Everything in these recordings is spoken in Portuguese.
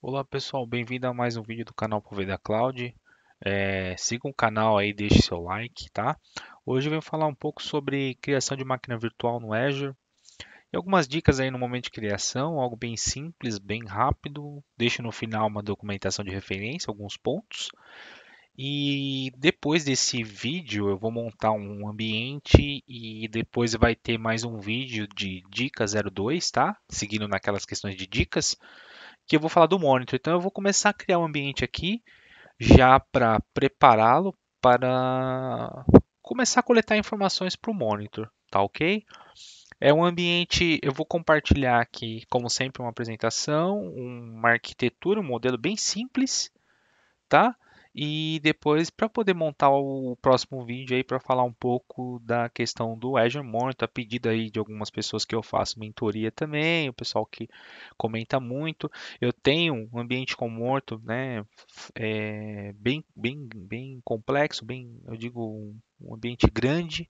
Olá pessoal, bem-vindo a mais um vídeo do canal Poveda Cloud. É, siga o canal aí, deixe seu like, tá? Hoje eu venho falar um pouco sobre criação de máquina virtual no Azure e algumas dicas aí no momento de criação, algo bem simples, bem rápido. Deixo no final uma documentação de referência, alguns pontos. E depois desse vídeo eu vou montar um ambiente e depois vai ter mais um vídeo de dica 02, tá? Seguindo naquelas questões de dicas que eu vou falar do monitor. Então eu vou começar a criar um ambiente aqui já para prepará-lo para começar a coletar informações para o monitor, tá ok? É um ambiente, eu vou compartilhar aqui, como sempre, uma apresentação, uma arquitetura, um modelo bem simples, tá? E depois, para poder montar o próximo vídeo aí, para falar um pouco da questão do Azure Monitor, a tá pedido aí de algumas pessoas que eu faço mentoria também, o pessoal que comenta muito. Eu tenho um ambiente com morto, né, é, bem, bem, bem complexo, bem, eu digo, um ambiente grande,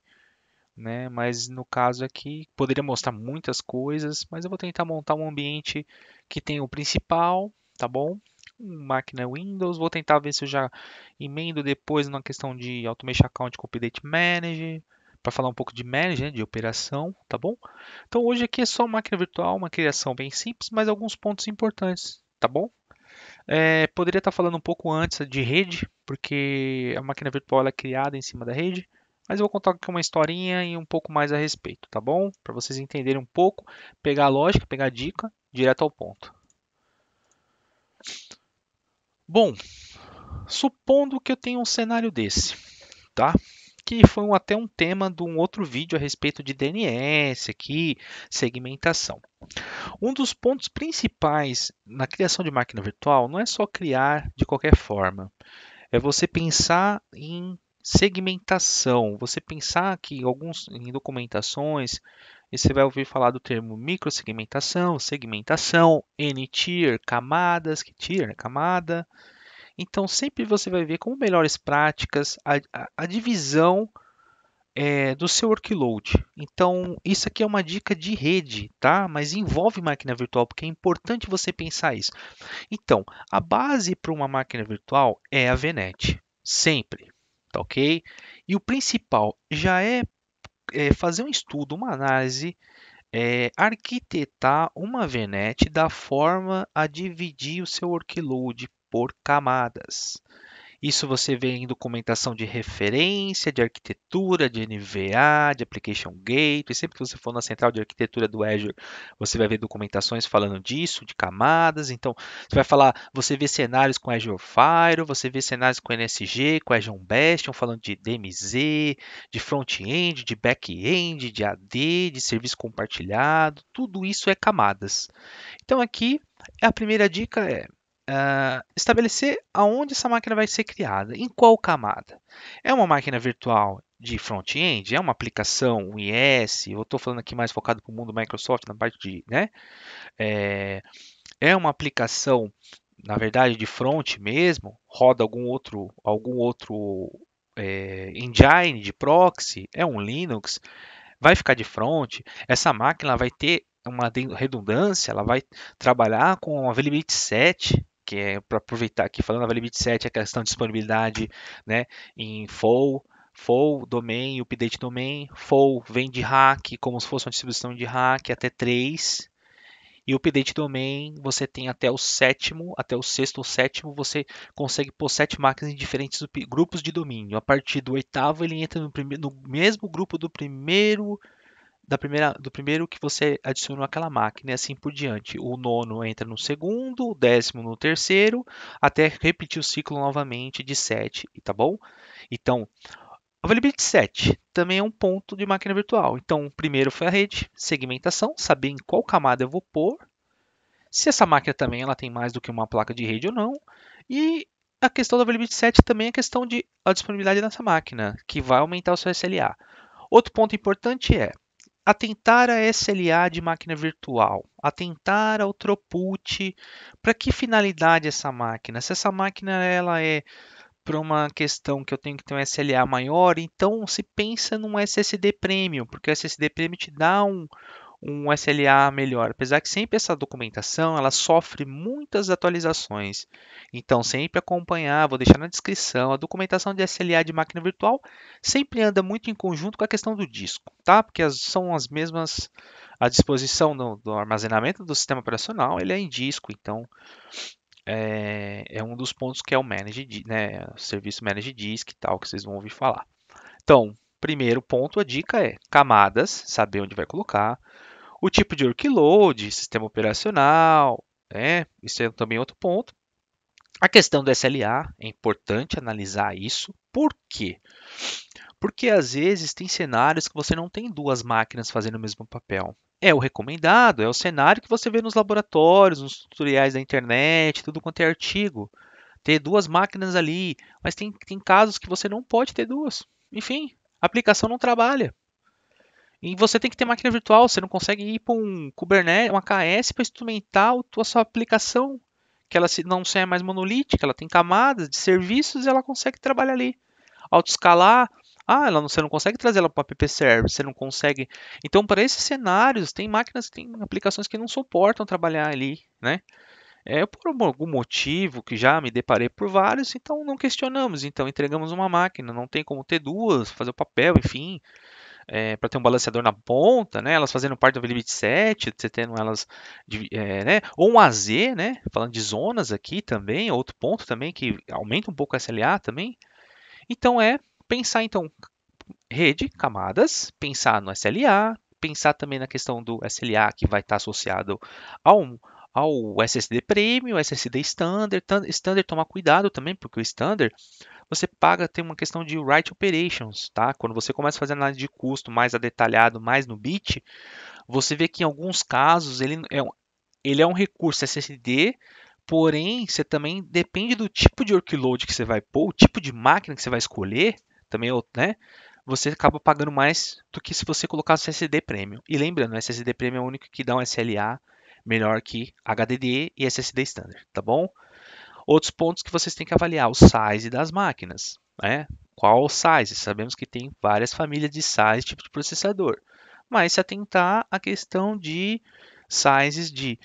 né, mas no caso aqui, poderia mostrar muitas coisas, mas eu vou tentar montar um ambiente que tem o principal, tá bom? máquina Windows. Vou tentar ver se eu já emendo depois na questão de Automation Account com Update Manager, para falar um pouco de manager, né, de operação, tá bom? Então hoje aqui é só máquina virtual, uma criação bem simples, mas alguns pontos importantes, tá bom? É, poderia estar tá falando um pouco antes de rede, porque a máquina virtual é criada em cima da rede, mas eu vou contar aqui uma historinha e um pouco mais a respeito, tá bom? Para vocês entenderem um pouco, pegar a lógica, pegar a dica, direto ao ponto. Bom, supondo que eu tenha um cenário desse, tá? Que foi um, até um tema de um outro vídeo a respeito de DNS aqui, segmentação. Um dos pontos principais na criação de máquina virtual não é só criar de qualquer forma, é você pensar em segmentação, você pensar que alguns em documentações e você vai ouvir falar do termo microsegmentação, segmentação, N-tier, camadas, que tier, né, camada. Então, sempre você vai ver como melhores práticas a, a, a divisão é, do seu workload. Então, isso aqui é uma dica de rede, tá? Mas envolve máquina virtual, porque é importante você pensar isso. Então, a base para uma máquina virtual é a VNet, sempre, tá ok? E o principal já é é, fazer um estudo, uma análise, é, arquitetar uma VNet da forma a dividir o seu workload por camadas. Isso você vê em documentação de referência, de arquitetura, de NVA, de Application Gateway. Sempre que você for na central de arquitetura do Azure, você vai ver documentações falando disso, de camadas. Então, você vai falar, você vê cenários com Azure Fire, você vê cenários com NSG, com Azure Bastion, falando de DMZ, de front-end, de back-end, de AD, de serviço compartilhado. Tudo isso é camadas. Então, aqui, a primeira dica é uh, estabelecer aonde essa máquina vai ser criada, em qual camada. É uma máquina virtual de front-end? É uma aplicação, um IS? Eu estou falando aqui mais focado para o mundo Microsoft, na parte de. Né? É, é uma aplicação, na verdade, de front mesmo? Roda algum outro, algum outro é, engine de proxy? É um Linux? Vai ficar de front? Essa máquina vai ter uma redundância, ela vai trabalhar com availability set, que é para aproveitar aqui, falando da Vale 7, a questão de disponibilidade né, em full, full domain, update domain, full vem de hack, como se fosse uma distribuição de hack, até 3, e o update domain, você tem até o sétimo, até o sexto ou sétimo, você consegue pôr sete máquinas em diferentes grupos de domínio. A partir do oitavo, ele entra no, primeiro, no mesmo grupo do primeiro da primeira, do primeiro que você adicionou aquela máquina e assim por diante. O nono entra no segundo, o décimo no terceiro, até repetir o ciclo novamente de 7, tá bom? Então, Availability 7 também é um ponto de máquina virtual. Então, primeiro foi a rede, segmentação, saber em qual camada eu vou pôr, se essa máquina também ela tem mais do que uma placa de rede ou não, e a questão da Availability 7 também é a questão de a disponibilidade dessa máquina, que vai aumentar o seu SLA. Outro ponto importante é atentar a SLA de máquina virtual, atentar ao throughput, para que finalidade essa máquina? Se essa máquina ela é para uma questão que eu tenho que ter um SLA maior, então se pensa num SSD Premium, porque o SSD Premium te dá um, um SLA melhor, apesar que sempre essa documentação ela sofre muitas atualizações. Então sempre acompanhar, vou deixar na descrição, a documentação de SLA de máquina virtual sempre anda muito em conjunto com a questão do disco, tá? Porque as, são as mesmas a disposição do, do, armazenamento do sistema operacional, ele é em disco, então é, é um dos pontos que é o manage, né, o serviço manage disk e tal que vocês vão ouvir falar. Então, primeiro ponto, a dica é camadas, saber onde vai colocar o tipo de workload, sistema operacional, né? isso é também outro ponto. A questão do SLA é importante analisar isso. Por quê? Porque às vezes tem cenários que você não tem duas máquinas fazendo o mesmo papel. É o recomendado, é o cenário que você vê nos laboratórios, nos tutoriais da internet, tudo quanto é artigo. Ter duas máquinas ali, mas tem, tem casos que você não pode ter duas. Enfim, a aplicação não trabalha. E você tem que ter máquina virtual, você não consegue ir para um Kubernetes, uma KS para instrumentar a sua aplicação, que ela não seja é mais monolítica, ela tem camadas de serviços e ela consegue trabalhar ali. autoescalar ah, ela não, você não consegue trazer ela para app service, você não consegue. Então, para esses cenários, tem máquinas, tem aplicações que não suportam trabalhar ali, né? É, por algum motivo que já me deparei por vários, então não questionamos, então entregamos uma máquina, não tem como ter duas, fazer o papel, enfim é, para ter um balanceador na ponta, né? Elas fazendo parte do limite 7, você tendo elas, de, é, né? Ou um AZ, né? Falando de zonas aqui também, outro ponto também que aumenta um pouco o SLA também. Então é pensar então rede, camadas, pensar no SLA, pensar também na questão do SLA que vai estar associado ao, ao SSD Premium, SSD Standard, Standard tomar cuidado também, porque o Standard você paga, tem uma questão de write operations, tá? Quando você começa a fazer análise de custo mais a detalhado, mais no bit, você vê que em alguns casos ele é um, ele é um recurso SSD, porém você também depende do tipo de workload que você vai pôr, o tipo de máquina que você vai escolher, também, é né? Você acaba pagando mais do que se você o SSD Premium. E lembrando, o SSD Premium é o único que dá um SLA melhor que HDD e SSD Standard, tá bom? Outros pontos que vocês têm que avaliar: o size das máquinas. Né? Qual size? Sabemos que tem várias famílias de size, tipo de processador. Mas se atentar à questão de sizes de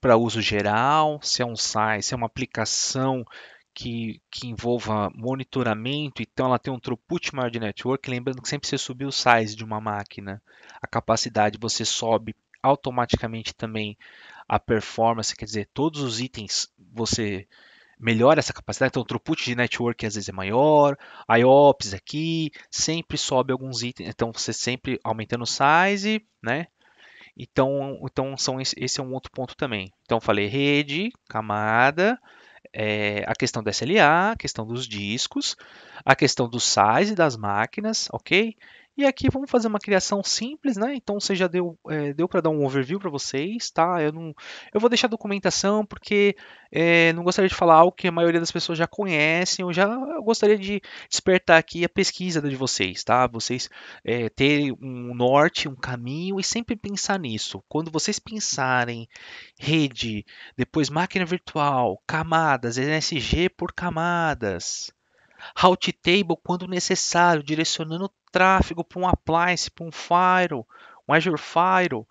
para uso geral, se é um size, se é uma aplicação que, que, envolva monitoramento, então ela tem um throughput maior de network. Lembrando que sempre você subir o size de uma máquina, a capacidade você sobe automaticamente também a performance, quer dizer, todos os itens você melhora essa capacidade, então o throughput de network às vezes é maior, IOPS aqui, sempre sobe alguns itens, então você sempre aumentando o size, né? Então, então são, esse é um outro ponto também. Então falei rede, camada, é, a questão do SLA, a questão dos discos, a questão do size das máquinas, ok? E aqui vamos fazer uma criação simples, né? Então você já deu, é, deu para dar um overview para vocês, tá? Eu, não, eu vou deixar a documentação porque é, não gostaria de falar algo que a maioria das pessoas já conhecem. Eu já eu gostaria de despertar aqui a pesquisa de vocês, tá? Vocês é, terem um norte, um caminho e sempre pensar nisso. Quando vocês pensarem rede, depois máquina virtual, camadas, NSG por camadas, route table quando necessário, direcionando tráfego para um appliance, para um firewall, um Azure Firewall,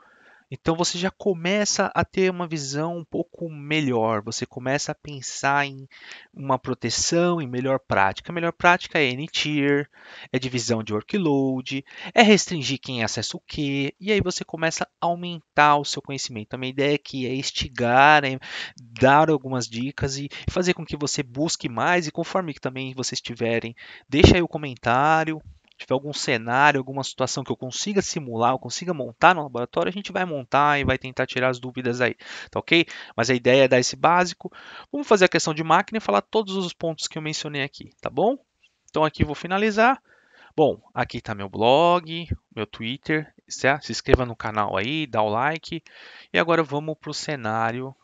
então você já começa a ter uma visão um pouco melhor, você começa a pensar em uma proteção em melhor prática. A melhor prática é N-Tier, é divisão de workload, é restringir quem acessa o que, e aí você começa a aumentar o seu conhecimento. A minha ideia aqui é instigar, é dar algumas dicas e fazer com que você busque mais, e conforme também vocês tiverem, deixa aí o comentário, tiver algum cenário, alguma situação que eu consiga simular, eu consiga montar no laboratório, a gente vai montar e vai tentar tirar as dúvidas aí, tá ok? Mas a ideia é dar esse básico. Vamos fazer a questão de máquina e falar todos os pontos que eu mencionei aqui, tá bom? Então aqui vou finalizar. Bom, aqui está meu blog, meu Twitter, certo? se inscreva no canal aí, dá o like. E agora vamos para o cenário.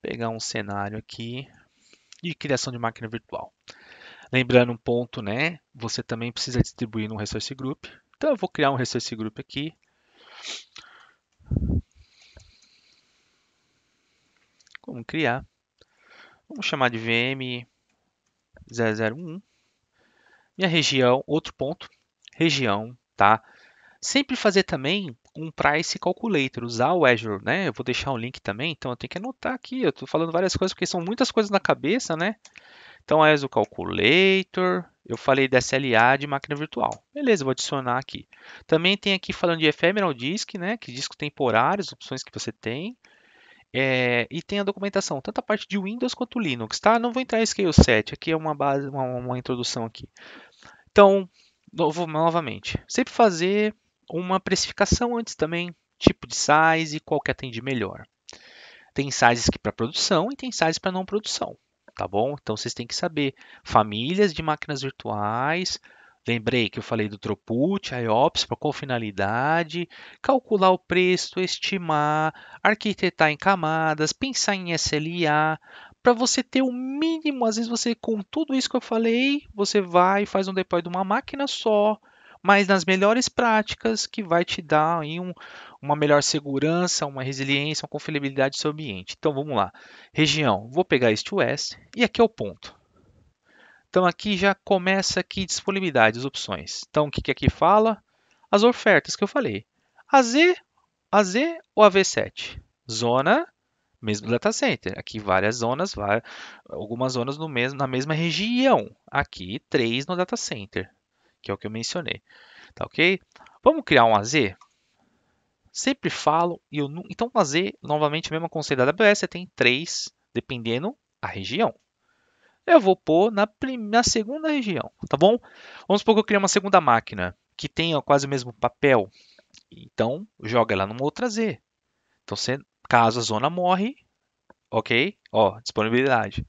Pegar um cenário aqui de criação de máquina virtual. Lembrando um ponto, né? Você também precisa distribuir no resource group. Então eu vou criar um resource group aqui. Como criar? Vamos chamar de VM 001. Minha região, outro ponto, região, tá? Sempre fazer também um price calculator, usar o Azure, né? Eu vou deixar um link também, então eu tenho que anotar aqui. Eu estou falando várias coisas porque são muitas coisas na cabeça, né? Então, é o Calculator, eu falei da SLA de máquina virtual. Beleza, vou adicionar aqui. Também tem aqui falando de Ephemeral Disk, né, que temporário, temporários, opções que você tem. É, e tem a documentação, tanto a parte de Windows quanto Linux, tá? Não vou entrar em Scale 7, aqui é uma base, uma, uma introdução aqui. Então, novo, novamente, sempre fazer uma precificação antes também, tipo de size, qual que atende melhor. Tem sizes que para produção e tem sizes para não produção tá bom? Então vocês têm que saber famílias de máquinas virtuais. Lembrei que eu falei do throughput, IOPS, para qual finalidade, calcular o preço, estimar, arquitetar em camadas, pensar em SLA, para você ter o mínimo, às vezes você com tudo isso que eu falei, você vai e faz um deploy de uma máquina só, mas nas melhores práticas que vai te dar aí um, uma melhor segurança, uma resiliência, uma confiabilidade do seu ambiente. Então vamos lá. Região, vou pegar este West e aqui é o ponto. Então aqui já começa aqui disponibilidade, as opções. Então o que, que aqui fala? As ofertas que eu falei. AZ, AZ ou AV7? Zona, mesmo data center. Aqui várias zonas, várias, algumas zonas no mesmo, na mesma região. Aqui três no data center, que é o que eu mencionei. Tá ok? Vamos criar um AZ? Sempre falo e eu não... Então, fazer novamente o mesmo conselho da AWS, você tem três, dependendo a região. Eu vou pôr na, na segunda região, tá bom? Vamos supor que eu criei uma segunda máquina que tenha quase o mesmo papel. Então, joga ela numa outra Z. Então, você, caso a zona morre, ok? Ó, disponibilidade.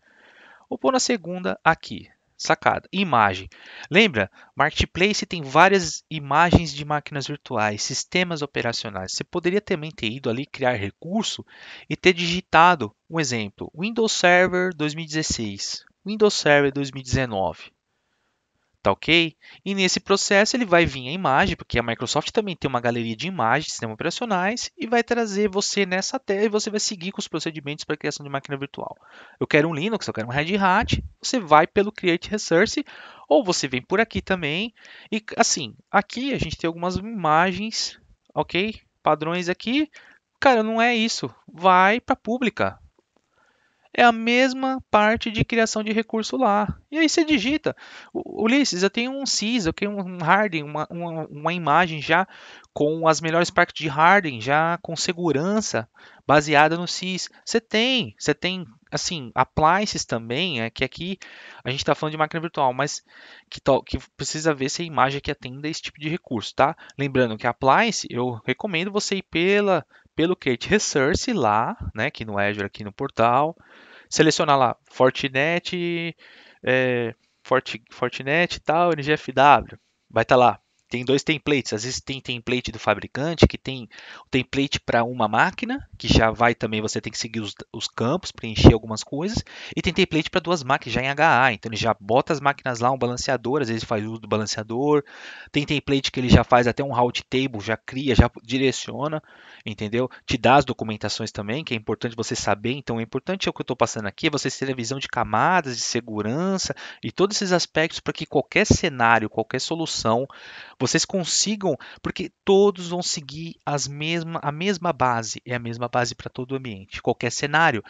Vou pôr na segunda aqui. Sacada. Imagem. Lembra? Marketplace tem várias imagens de máquinas virtuais, sistemas operacionais. Você poderia também ter ido ali criar recurso e ter digitado um exemplo: Windows Server 2016, Windows Server 2019 tá ok? E nesse processo ele vai vir a imagem, porque a Microsoft também tem uma galeria de imagens de sistemas operacionais e vai trazer você nessa tela e você vai seguir com os procedimentos para criação de máquina virtual. Eu quero um Linux, eu quero um Red Hat, você vai pelo Create Resource ou você vem por aqui também. E assim, aqui a gente tem algumas imagens, ok? Padrões aqui. Cara, não é isso. Vai para pública é a mesma parte de criação de recurso lá. E aí você digita, Ulisses, eu tenho um CIS, eu tenho um Harden, uma, uma, uma imagem já com as melhores partes de Harden, já com segurança baseada no CIS. Você tem, você tem assim, appliances também, é que aqui a gente está falando de máquina virtual, mas que, to, que precisa ver se a imagem que atenda esse tipo de recurso, tá? Lembrando que a appliance, eu recomendo você ir pela pelo Kate Resource lá, né, aqui no Azure, aqui no portal, selecionar lá Fortinet, é, eh, Fort, Fortinet e tal, NGFW, vai estar tá lá tem dois templates. Às vezes tem template do fabricante, que tem o template para uma máquina, que já vai também, você tem que seguir os, os campos, preencher algumas coisas, e tem template para duas máquinas já em HA. Então ele já bota as máquinas lá, um balanceador, às vezes faz uso do balanceador. Tem template que ele já faz até um route table, já cria, já direciona, entendeu? Te dá as documentações também, que é importante você saber. Então, o é importante é o que eu estou passando aqui, é você ter a visão de camadas, de segurança e todos esses aspectos para que qualquer cenário, qualquer solução, vocês consigam, porque todos vão seguir as mesma, a mesma base, é a mesma base para todo o ambiente, qualquer cenário.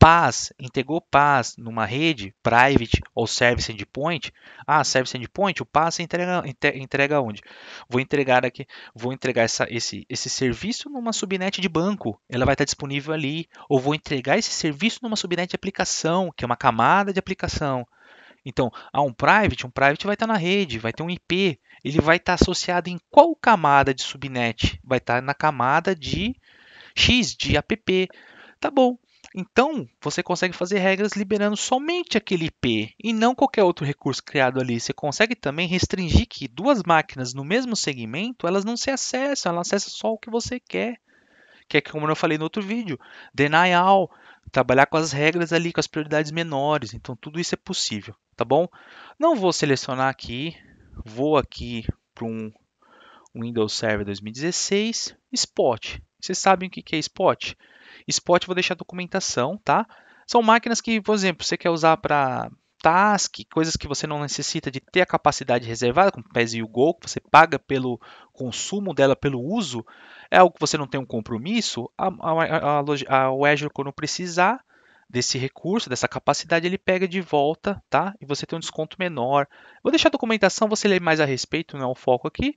Paz, entregou Paz numa rede, private ou service endpoint. Ah, service endpoint, o Paz entrega, entrega onde? Vou entregar aqui, vou entregar essa, esse, esse serviço numa subnet de banco, ela vai estar disponível ali. Ou vou entregar esse serviço numa subnet de aplicação, que é uma camada de aplicação. Então, há ah, um private, um private vai estar na rede, vai ter um IP ele vai estar tá associado em qual camada de subnet? Vai estar tá na camada de X, de app. Tá bom. Então, você consegue fazer regras liberando somente aquele IP e não qualquer outro recurso criado ali. Você consegue também restringir que duas máquinas no mesmo segmento, elas não se acessam, elas acessam só o que você quer. Que é como eu falei no outro vídeo, deny all, trabalhar com as regras ali, com as prioridades menores. Então, tudo isso é possível, tá bom? Não vou selecionar aqui vou aqui para um Windows Server 2016, Spot. Vocês sabem o que é Spot? Spot vou deixar documentação, tá? São máquinas que, por exemplo, você quer usar para task, coisas que você não necessita de ter a capacidade reservada, como PES e o Go, que você paga pelo consumo dela, pelo uso, é algo que você não tem um compromisso, a, a, a, a Azure, quando precisar, desse recurso, dessa capacidade, ele pega de volta, tá? E você tem um desconto menor. Vou deixar a documentação, você lê mais a respeito, não é o foco aqui.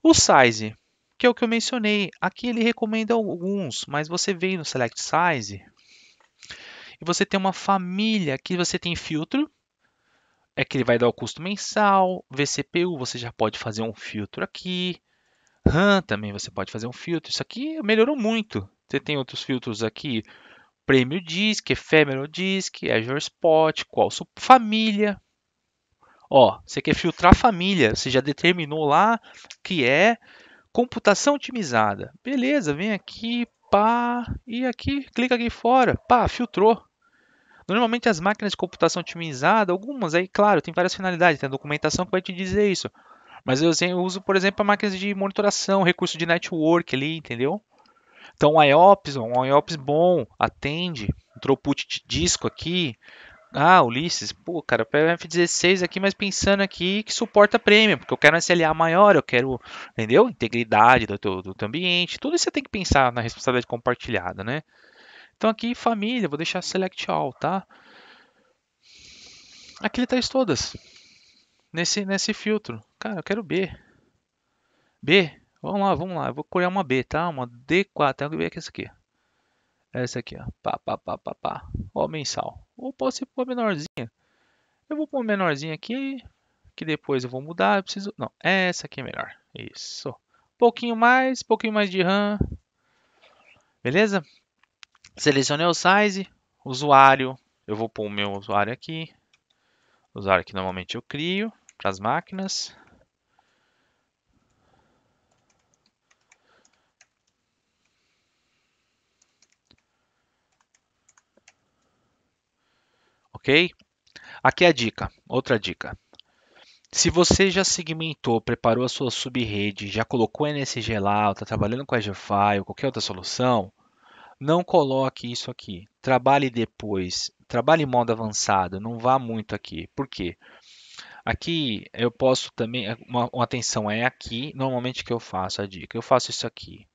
O size, que é o que eu mencionei. Aqui ele recomenda alguns, mas você vem no select size e você tem uma família que você tem filtro, é que ele vai dar o custo mensal, VCPU você já pode fazer um filtro aqui, RAM também você pode fazer um filtro. Isso aqui melhorou muito. Você tem outros filtros aqui, Prêmio Disc, Ephemeral Disc, Azure Spot, qual família. Ó, você quer filtrar família, você já determinou lá que é computação otimizada. Beleza, vem aqui, pá, e aqui, clica aqui fora, pá, filtrou. Normalmente as máquinas de computação otimizada, algumas aí, claro, tem várias finalidades, tem a documentação que vai te dizer isso. Mas eu, uso, por exemplo, máquinas de monitoração, recurso de network ali, entendeu? Então, IOPS, um IOPS bom, atende, throughput de disco aqui. Ah, Ulisses, pô, cara, pf F16 aqui, mas pensando aqui que suporta prêmio, porque eu quero um SLA maior, eu quero, entendeu? Integridade do teu, do teu ambiente, tudo isso você tem que pensar na responsabilidade compartilhada, né? Então aqui, família, vou deixar select all, tá? Aqui ele tá traz todas, nesse, nesse filtro. Cara, eu quero B. B, Vamos lá, vamos lá. Eu vou colher uma B, tá? Uma D4. Tem ver que é essa aqui. É essa aqui, ó. Pá, pá, pá, pá, pá. Ó, mensal. Ou posso ir pôr menorzinha. Eu vou pôr menorzinha aqui. Que depois eu vou mudar. Eu preciso... Não, essa aqui é melhor. Isso. Pouquinho mais, pouquinho mais de RAM. Beleza? Selecionei o size. Usuário. Eu vou pôr o meu usuário aqui. Usuário que normalmente eu crio para as máquinas. ok? Aqui é a dica, outra dica. Se você já segmentou, preparou a sua subrede, já colocou o NSG lá, está trabalhando com Azure File, qualquer outra solução, não coloque isso aqui. Trabalhe depois, trabalhe em modo avançado, não vá muito aqui. Por quê? Aqui eu posso também, uma, uma atenção é aqui, normalmente que eu faço a dica, eu faço isso aqui.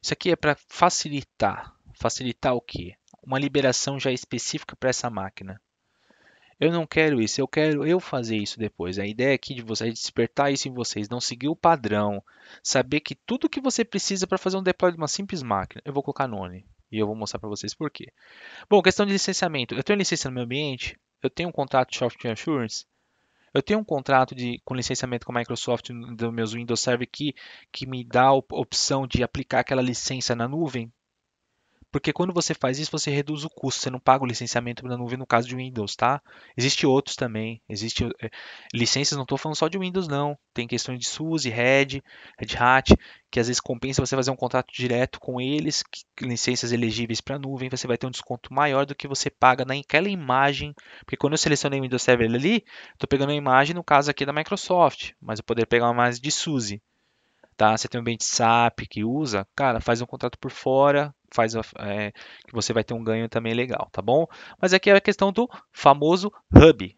Isso aqui é para facilitar, facilitar o quê? Uma liberação já específica para essa máquina. Eu não quero isso, eu quero eu fazer isso depois. A ideia aqui de vocês é despertar isso em vocês, não seguir o padrão, saber que tudo que você precisa para fazer um deploy de uma simples máquina, eu vou colocar None e eu vou mostrar para vocês por quê. Bom, questão de licenciamento. Eu tenho licença no meu ambiente, eu tenho um contrato de software assurance, eu tenho um contrato de, com licenciamento com a Microsoft dos meus Windows Server que, que me dá a opção de aplicar aquela licença na nuvem porque quando você faz isso, você reduz o custo, você não paga o licenciamento da nuvem no caso de Windows, tá? Existe outros também, existe eh, licenças, não estou falando só de Windows não, tem questões de SUSE, Red, Red Hat, que às vezes compensa você fazer um contrato direto com eles, licenças elegíveis para a nuvem, você vai ter um desconto maior do que você paga naquela imagem, porque quando eu selecionei o Windows Server ali, estou pegando a imagem, no caso aqui é da Microsoft, mas eu poderia pegar uma mais de SUSE, tá? Você tem um ambiente SAP que usa, cara, faz um contrato por fora, faz é, que você vai ter um ganho também legal, tá bom? Mas aqui é a questão do famoso hub,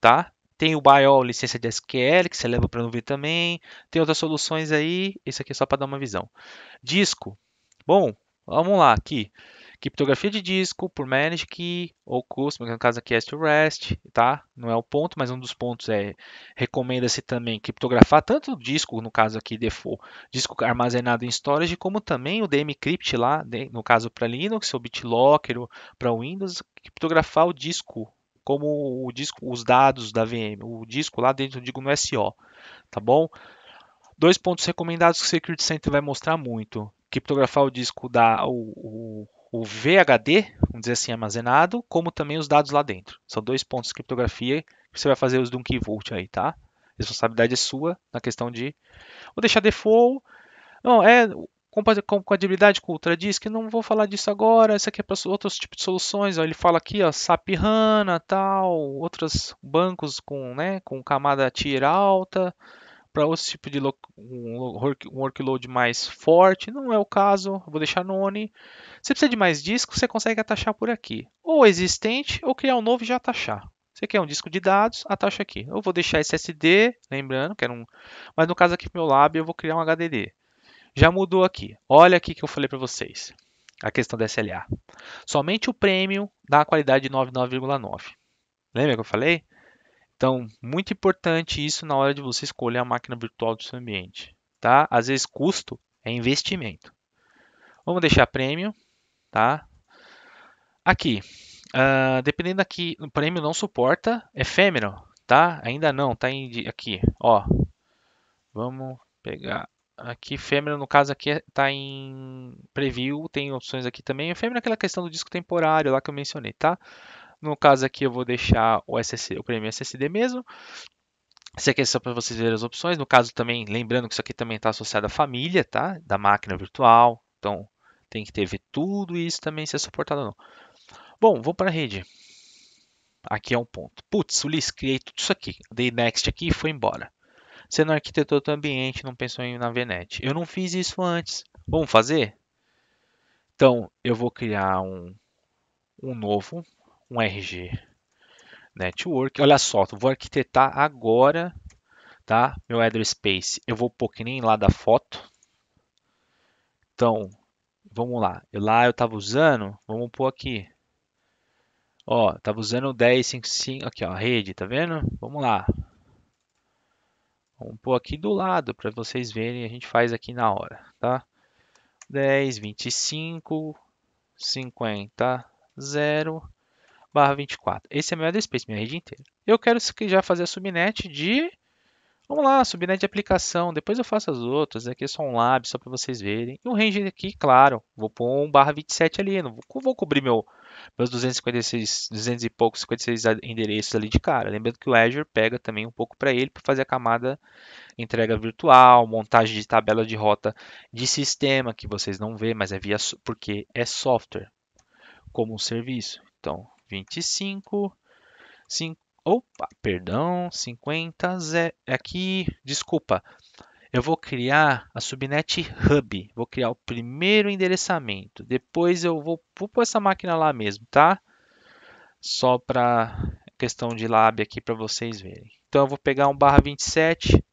tá? Tem o BIOL, licença de SQL, que você leva para nuvem também. Tem outras soluções aí. Esse aqui é só para dar uma visão. Disco. Bom, vamos lá aqui criptografia de disco por managed key ou custom, no caso aqui é to rest, tá? Não é o ponto, mas um dos pontos é recomenda-se também criptografar tanto o disco, no caso aqui default, disco armazenado em storage, como também o dmcrypt lá, no caso para Linux, ou BitLocker para Windows, criptografar o disco como o disco, os dados da VM, o disco lá dentro, digo no SO, tá bom? Dois pontos recomendados que o Security Center vai mostrar muito criptografar o disco da o, o, o VHD, vamos dizer assim, armazenado, como também os dados lá dentro. São dois pontos de criptografia que você vai fazer os de um key vault aí, tá? A responsabilidade é sua na questão de vou deixar default. Não, é compatibilidade com o que não vou falar disso agora, isso aqui é para outros tipos de soluções, ó, ele fala aqui, ó, SAP HANA, tal, outros bancos com, né, com camada tier alta, para outro tipo de um workload mais forte, não é o caso, vou deixar none. Se precisa de mais disco, você consegue atachar por aqui, ou existente, ou criar um novo e já atachar. Você quer um disco de dados, atacha aqui. Eu vou deixar SSD, lembrando, quero um, mas no caso aqui meu lab, eu vou criar um HDD. Já mudou aqui. Olha aqui que eu falei para vocês, a questão da SLA. Somente o prêmio dá a qualidade de 99,9. Lembra que eu falei? Então, muito importante isso na hora de você escolher a máquina virtual do seu ambiente, tá? Às vezes custo é investimento. Vamos deixar prêmio, tá? Aqui, uh, dependendo aqui, o prêmio não suporta é efêmero, tá? Ainda não, tá em, aqui, ó. Vamos pegar aqui efêmero, no caso aqui tá em preview, tem opções aqui também. Efêmero é aquela questão do disco temporário lá que eu mencionei, tá? No caso aqui eu vou deixar o, SSD, o prêmio SSD mesmo. Isso aqui é só para vocês verem as opções. No caso também, lembrando que isso aqui também está associado à família, tá? Da máquina virtual. Então tem que ter ver tudo isso também se é suportado ou não. Bom, vou para a rede. Aqui é um ponto. Putz, Ulisses, criei tudo isso aqui. Dei next aqui e foi embora. Você não arquitetou o ambiente, não pensou em na VNet. Eu não fiz isso antes. Vamos fazer? Então, eu vou criar um, um novo um RG Network. Olha só, vou arquitetar agora tá? meu space, Eu vou pôr que nem lá da foto. Então, vamos lá. Eu, lá eu estava usando, vamos pôr aqui. Ó, estava usando 1055, aqui ó, a rede, tá vendo? Vamos lá. Vamos pôr aqui do lado para vocês verem, a gente faz aqui na hora, tá? 10, 25, 50, 0, barra 24. Esse é meu space, minha rede inteira. Eu quero já fazer a subnet de... Vamos lá, subnet de aplicação, depois eu faço as outras, aqui é só um lab, só para vocês verem. E o range aqui, claro, vou pôr um barra 27 ali, não vou, vou cobrir meu, meus 256, 200 e poucos, 56 endereços ali de cara. Lembrando que o Azure pega também um pouco para ele para fazer a camada entrega virtual, montagem de tabela de rota de sistema que vocês não vê, mas é via porque é software como um serviço. Então, 25, 5, opa, perdão, 50, é aqui, desculpa, eu vou criar a subnet hub, vou criar o primeiro endereçamento, depois eu vou, vou pôr essa máquina lá mesmo, tá? Só para questão de lab aqui para vocês verem. Então eu vou pegar um barra 27,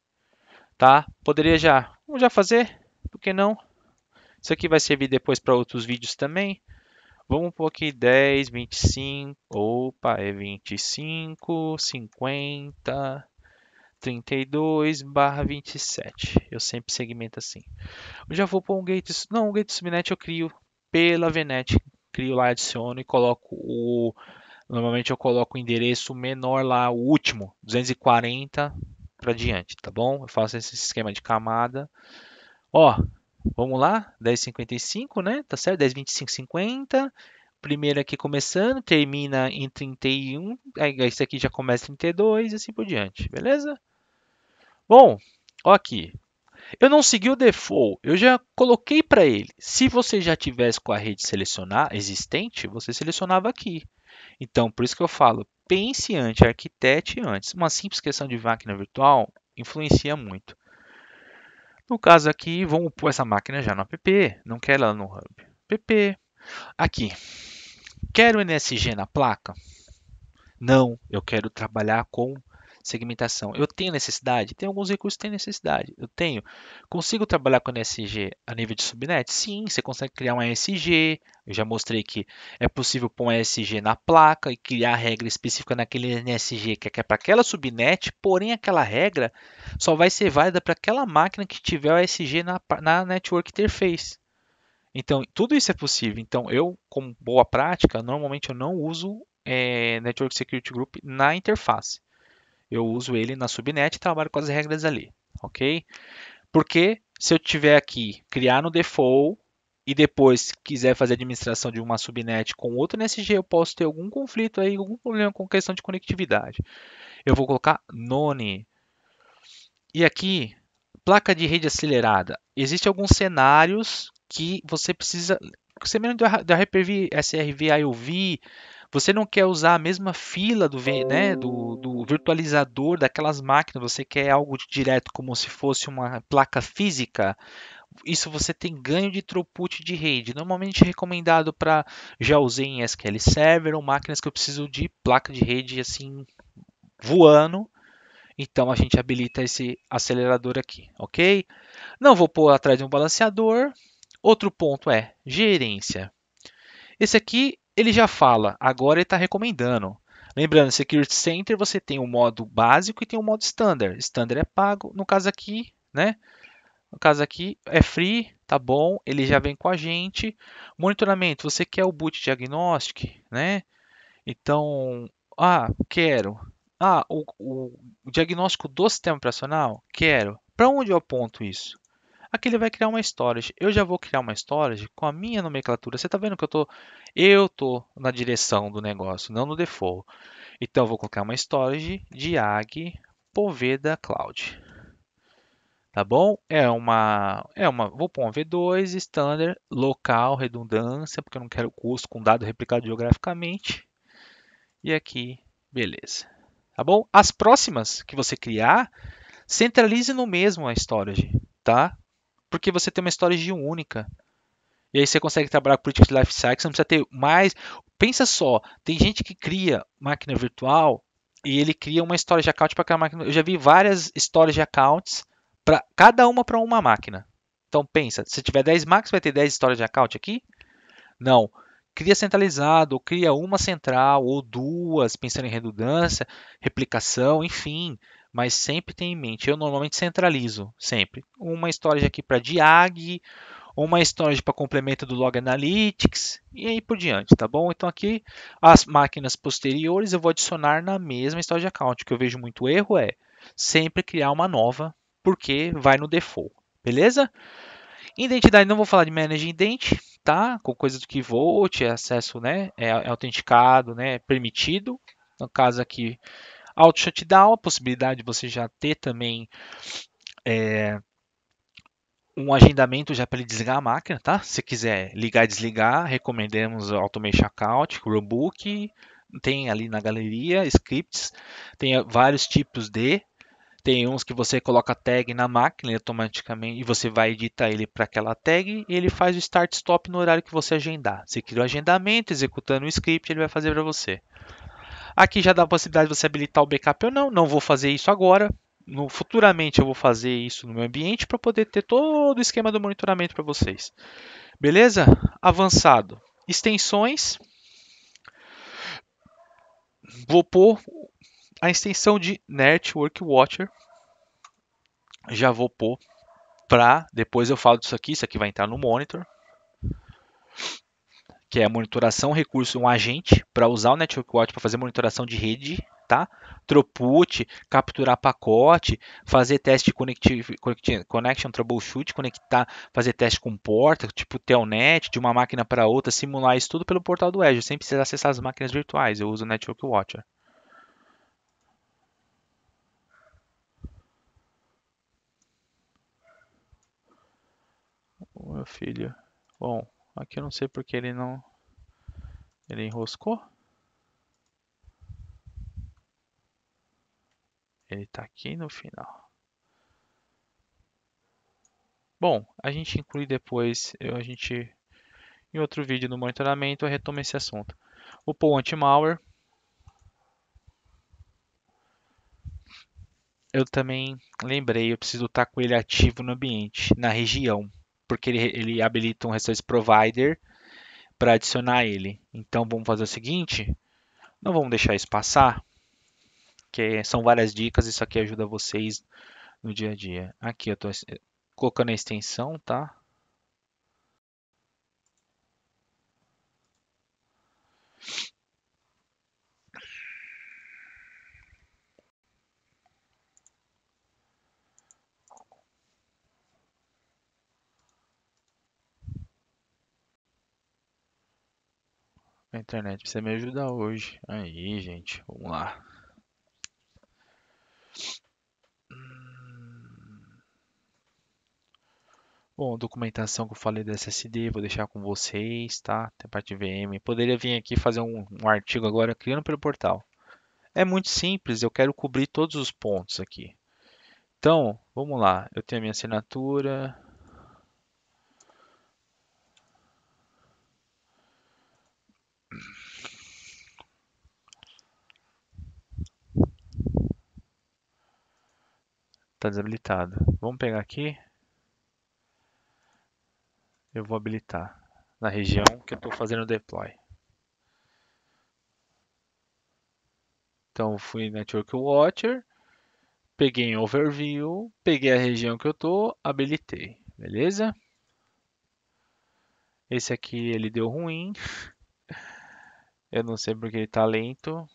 tá? Poderia já, vamos já fazer, por que não? Isso aqui vai servir depois para outros vídeos também. Vamos pôr aqui 10, 25, opa, é 25, 50, 32 barra 27. Eu sempre segmento assim. Eu já vou pôr um gate, não, um gate subnet eu crio pela VNet, crio lá, adiciono e coloco o... Normalmente eu coloco o endereço menor lá, o último, 240 para diante, tá bom? Eu faço esse esquema de camada. Ó, Vamos lá, 10,55, né? Tá certo? 10,25,50. Primeiro aqui começando, termina em 31. Aí esse aqui já começa em 32 e assim por diante, beleza? Bom, ó aqui. Eu não segui o default, eu já coloquei para ele. Se você já tivesse com a rede selecionar, existente, você selecionava aqui. Então, por isso que eu falo, pense antes, arquitete antes. Uma simples questão de máquina virtual influencia muito. No caso aqui, vamos pôr essa máquina já no app, não quero ela no hub. app. Aqui, quero NSG na placa? Não, eu quero trabalhar com segmentação. Eu tenho necessidade? Tem alguns recursos que têm necessidade. Eu tenho. Consigo trabalhar com NSG a nível de subnet? Sim, você consegue criar um ESG. Eu já mostrei que é possível pôr um ESG na placa e criar a regra específica naquele NSG que é para aquela subnet, porém aquela regra só vai ser válida para aquela máquina que tiver o ESG na, na network interface. Então, tudo isso é possível. Então, eu, como boa prática, normalmente eu não uso é, Network Security Group na interface. Eu uso ele na subnet e trabalho com as regras ali, ok? Porque se eu tiver aqui criar no default e depois quiser fazer administração de uma subnet com outra NSG, eu posso ter algum conflito aí, algum problema com questão de conectividade. Eu vou colocar none. E aqui, placa de rede acelerada. Existem alguns cenários que você precisa, semelhante da Hyper-V, SRV, IOV, você não quer usar a mesma fila do, né, do, do virtualizador daquelas máquinas, você quer algo direto como se fosse uma placa física, isso você tem ganho de throughput de rede. Normalmente é recomendado para já usei em SQL Server ou máquinas que eu preciso de placa de rede assim voando. Então a gente habilita esse acelerador aqui, ok? Não vou pôr atrás de um balanceador. Outro ponto é gerência. Esse aqui ele já fala, agora ele está recomendando. Lembrando, Security Center você tem o um modo básico e tem o um modo standard. Standard é pago, no caso aqui, né? No caso aqui é free, tá bom? Ele já vem com a gente. Monitoramento, você quer o boot diagnostic, né? Então, ah, quero. Ah, o, o, o diagnóstico do sistema operacional, quero. Para onde eu aponto isso? Aqui ele vai criar uma storage. Eu já vou criar uma storage com a minha nomenclatura. Você está vendo que eu tô, eu tô na direção do negócio, não no default. Então eu vou colocar uma storage de AG Poveda Cloud. Tá bom? É uma, é uma, vou pôr um V2, standard, local, redundância, porque eu não quero custo com dado replicado geograficamente. E aqui, beleza. Tá bom? As próximas que você criar, centralize no mesmo a storage, tá? porque você tem uma história de única. E aí você consegue trabalhar com políticas de life cycle, você não precisa ter mais. Pensa só, tem gente que cria máquina virtual e ele cria uma história de account para cada máquina. Eu já vi várias histórias de accounts para cada uma para uma máquina. Então pensa, se tiver 10 máquinas, vai ter 10 histórias de account aqui? Não. Cria centralizado, ou cria uma central, ou duas, pensando em redundância, replicação, enfim mas sempre tenha em mente, eu normalmente centralizo sempre uma história aqui para Diag, uma história para complemento do Log Analytics e aí por diante, tá bom? Então aqui as máquinas posteriores eu vou adicionar na mesma história de account. O que eu vejo muito erro é sempre criar uma nova, porque vai no default, beleza? Identidade, não vou falar de Manage identity, tá? Com coisa do que vote, acesso, né? É, é autenticado, né? Permitido. No caso aqui, auto shutdown, a possibilidade de você já ter também é, um agendamento já para ele desligar a máquina, tá? Se quiser ligar e desligar, recomendamos Automation Checkout, Robook, tem ali na galeria scripts, tem vários tipos de tem uns que você coloca tag na máquina automaticamente e você vai editar ele para aquela tag e ele faz o start stop no horário que você agendar. Você cria o agendamento, executando o script, ele vai fazer para você. Aqui já dá a possibilidade de você habilitar o backup ou não. Não vou fazer isso agora. No, futuramente eu vou fazer isso no meu ambiente para poder ter todo o esquema do monitoramento para vocês. Beleza? Avançado. Extensões. Vou pôr a extensão de Network Watcher. Já vou pôr para depois eu falo disso aqui, isso aqui vai entrar no monitor que é monitoração recurso um agente para usar o network watch para fazer monitoração de rede, tá? Throughput, capturar pacote, fazer teste de connection troubleshoot, conectar, fazer teste com porta, tipo telnet, de uma máquina para outra, simular isso tudo pelo portal do Edge, sem precisar acessar as máquinas virtuais. Eu uso o Network Watcher. Ô, meu filho. Bom, Aqui eu não sei porque ele não... Ele enroscou? Ele está aqui no final. Bom, a gente inclui depois, eu, a gente em outro vídeo no monitoramento, eu retomo esse assunto. O Paul Anti-Malware. Eu também lembrei, eu preciso estar com ele ativo no ambiente, na região porque ele, ele habilita um resource provider para adicionar ele. Então vamos fazer o seguinte, não vamos deixar isso passar, que são várias dicas, isso aqui ajuda vocês no dia a dia. Aqui eu estou colocando a extensão, tá? A internet precisa me ajudar hoje. Aí, gente, vamos lá. Bom, documentação que eu falei do SSD, vou deixar com vocês, tá? Tem parte VM. Poderia vir aqui fazer um, um artigo agora criando pelo portal. É muito simples, eu quero cobrir todos os pontos aqui. Então, vamos lá. Eu tenho a minha assinatura, Está desabilitado. Vamos pegar aqui. Eu vou habilitar na região que eu estou fazendo o deploy. Então fui em Network Watcher, peguei em Overview, peguei a região que eu estou, habilitei, beleza? Esse aqui ele deu ruim, eu não sei porque ele está lento,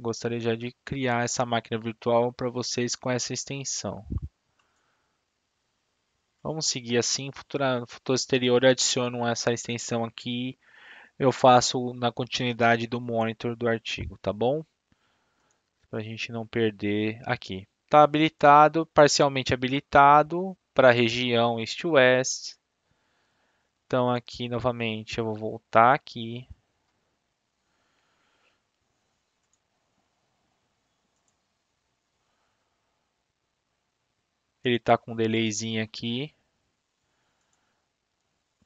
gostaria já de criar essa máquina virtual para vocês com essa extensão. Vamos seguir assim, no futuro exterior eu adiciono essa extensão aqui, eu faço na continuidade do monitor do artigo, tá bom? Para a gente não perder aqui. Está habilitado, parcialmente habilitado para a região East-West. Então aqui novamente eu vou voltar aqui, Ele está com um delayzinho aqui.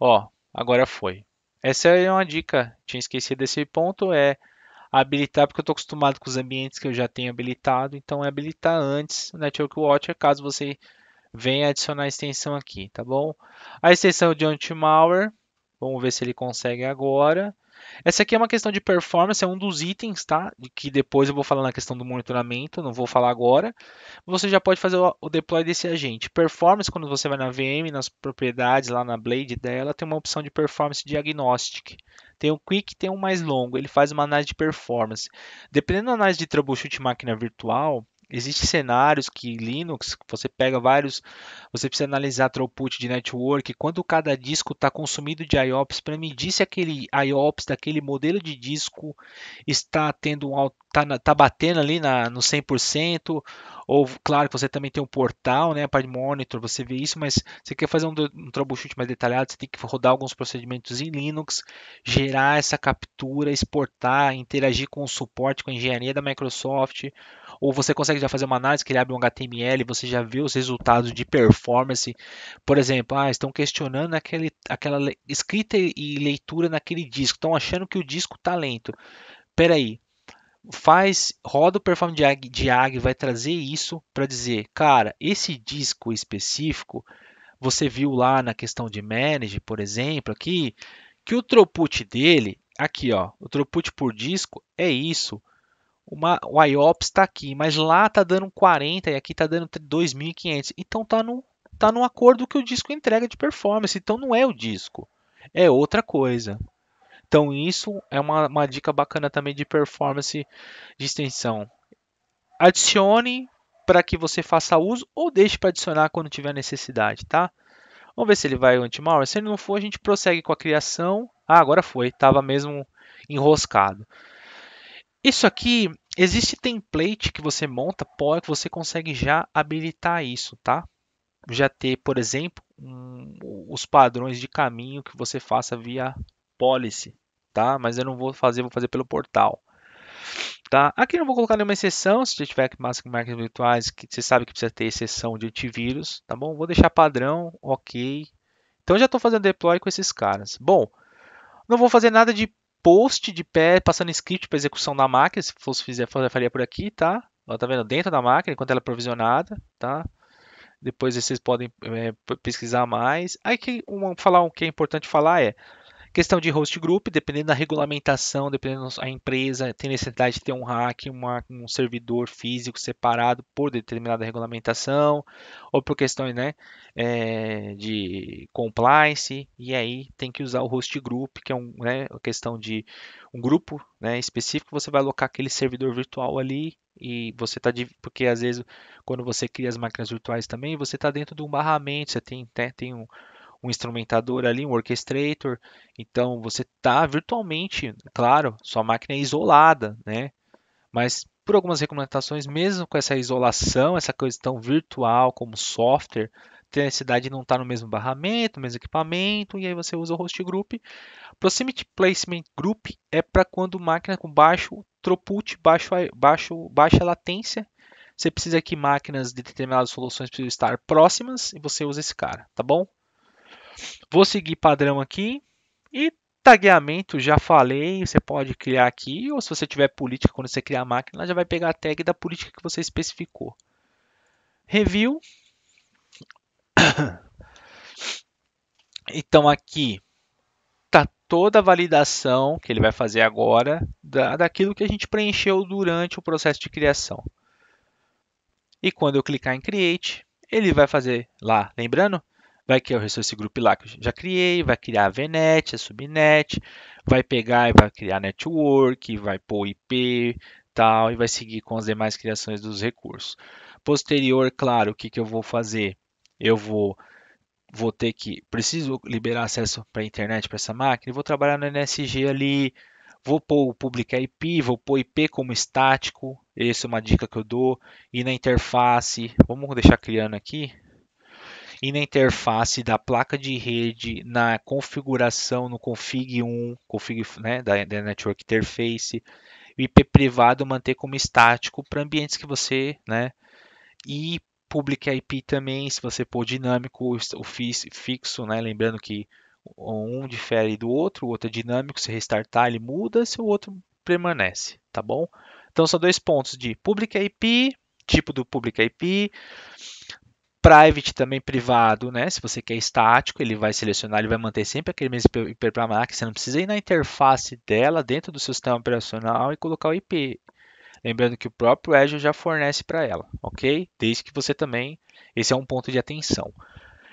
Ó, agora foi. Essa é uma dica. Tinha esquecido desse ponto. É habilitar, porque eu estou acostumado com os ambientes que eu já tenho habilitado. Então, é habilitar antes o Network Watcher, é caso você venha adicionar a extensão aqui, tá bom? A extensão de anti-malware. Vamos ver se ele consegue agora. Essa aqui é uma questão de performance, é um dos itens, tá? Que depois eu vou falar na questão do monitoramento, não vou falar agora. Você já pode fazer o deploy desse agente. Performance, quando você vai na VM, nas propriedades, lá na Blade dela, tem uma opção de performance diagnostic. Tem o um quick tem um mais longo, ele faz uma análise de performance. Dependendo da análise de troubleshoot máquina virtual, existem cenários que Linux, você pega vários, você precisa analisar throughput de network, quanto cada disco está consumido de IOPS, para medir se aquele IOPS daquele modelo de disco está tendo um tá, tá batendo ali na, no 100%, ou claro que você também tem um portal, né, para monitor, você vê isso, mas você quer fazer um, um troubleshoot mais detalhado, você tem que rodar alguns procedimentos em Linux, gerar essa captura, exportar, interagir com o suporte, com a engenharia da Microsoft, ou você consegue já fazer uma análise que ele abre um HTML, você já vê os resultados de performance. Por exemplo, ah, estão questionando aquele, aquela escrita e leitura naquele disco, estão achando que o disco está lento. aí, faz roda o performance diag, diag vai trazer isso para dizer, cara, esse disco específico, você viu lá na questão de manage, por exemplo, aqui, que o throughput dele, aqui ó, o throughput por disco é isso uma, o IOPS está aqui, mas lá está dando 40 e aqui está dando 2.500. Então está no, tá no tá acordo que o disco entrega de performance. Então não é o disco, é outra coisa. Então isso é uma, uma dica bacana também de performance de extensão. Adicione para que você faça uso ou deixe para adicionar quando tiver necessidade, tá? Vamos ver se ele vai anti-malware. Se ele não for, a gente prossegue com a criação. Ah, agora foi. Estava mesmo enroscado. Isso aqui, existe template que você monta, pode, que você consegue já habilitar isso, tá? Já ter, por exemplo, um, os padrões de caminho que você faça via policy, tá? Mas eu não vou fazer, vou fazer pelo portal. Tá? Aqui não vou colocar nenhuma exceção, se você tiver que marcas virtuais, que você sabe que precisa ter exceção de antivírus, tá bom? Vou deixar padrão, ok. Então já estou fazendo deploy com esses caras. Bom, não vou fazer nada de post de pé, passando script para execução da máquina, se fosse fizer, faria por aqui, tá? Ela tá vendo? Dentro da máquina, enquanto ela é provisionada, tá? Depois vocês podem é, pesquisar mais. Aí que uma, falar o um, que é importante falar é Questão de host group, dependendo da regulamentação, dependendo da empresa, tem necessidade de ter um rack, uma, um servidor físico separado por determinada regulamentação, ou por questões né, é, de compliance, e aí tem que usar o host group, que é um, né, questão de um grupo né, específico, você vai alocar aquele servidor virtual ali e você está porque às vezes quando você cria as máquinas virtuais também você está dentro de um barramento você tem né, tem um, um instrumentador ali, um orchestrator. Então você está virtualmente, claro, sua máquina é isolada, né? Mas por algumas recomendações, mesmo com essa isolação, essa coisa tão virtual como software, tem a necessidade de não estar tá no mesmo barramento, no mesmo equipamento, e aí você usa o host group. Proximity Placement Group é para quando máquina com baixo throughput, baixo, baixo, baixa latência, você precisa que máquinas de determinadas soluções precisam estar próximas e você usa esse cara, tá bom? Vou seguir padrão aqui e tagueamento, já falei, você pode criar aqui, ou se você tiver política, quando você criar a máquina, ela já vai pegar a tag da política que você especificou. Review. Então aqui tá toda a validação que ele vai fazer agora da, daquilo que a gente preencheu durante o processo de criação. E quando eu clicar em Create, ele vai fazer lá, lembrando, vai criar o Resource Group lá que eu já criei, vai criar a VNet, a Subnet, vai pegar e vai criar network, vai pôr IP, tal, e vai seguir com as demais criações dos recursos. Posterior, claro, o que, que eu vou fazer? Eu vou vou ter que preciso liberar acesso para a internet para essa máquina, vou trabalhar no NSG ali, vou pôr o public IP, vou pôr IP como estático, essa é uma dica que eu dou, e na interface, vamos deixar criando aqui, e na interface da placa de rede, na configuração, no config 1, config né, da, da network interface, o IP privado manter como estático para ambientes que você, né, e public IP também, se você pôr dinâmico, o fixo, né, lembrando que um difere do outro, o outro é dinâmico, se restartar ele muda, se o outro permanece, tá bom? Então são dois pontos de public IP, tipo do public IP, private também privado, né? Se você quer estático, ele vai selecionar, ele vai manter sempre aquele mesmo IP para máquina. Você não precisa ir na interface dela dentro do seu sistema operacional e colocar o IP. Lembrando que o próprio Azure já fornece para ela, ok? Desde que você também, esse é um ponto de atenção.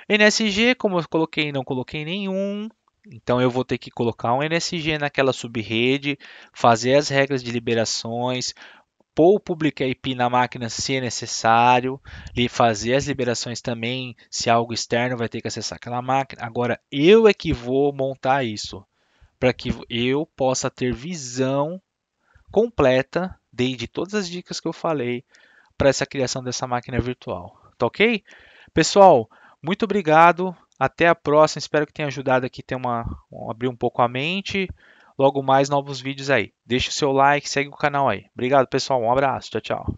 NSG, como eu coloquei, não coloquei nenhum. Então eu vou ter que colocar um NSG naquela sub-rede, fazer as regras de liberações, pôr o public IP na máquina se é necessário, e fazer as liberações também, se algo externo vai ter que acessar aquela máquina. Agora eu é que vou montar isso, para que eu possa ter visão completa desde todas as dicas que eu falei para essa criação dessa máquina virtual. Tá ok? Pessoal, muito obrigado. Até a próxima. Espero que tenha ajudado aqui ter uma, abrir um pouco a mente. Logo mais novos vídeos aí. Deixa o seu like, segue o canal aí. Obrigado, pessoal. Um abraço. Tchau, tchau.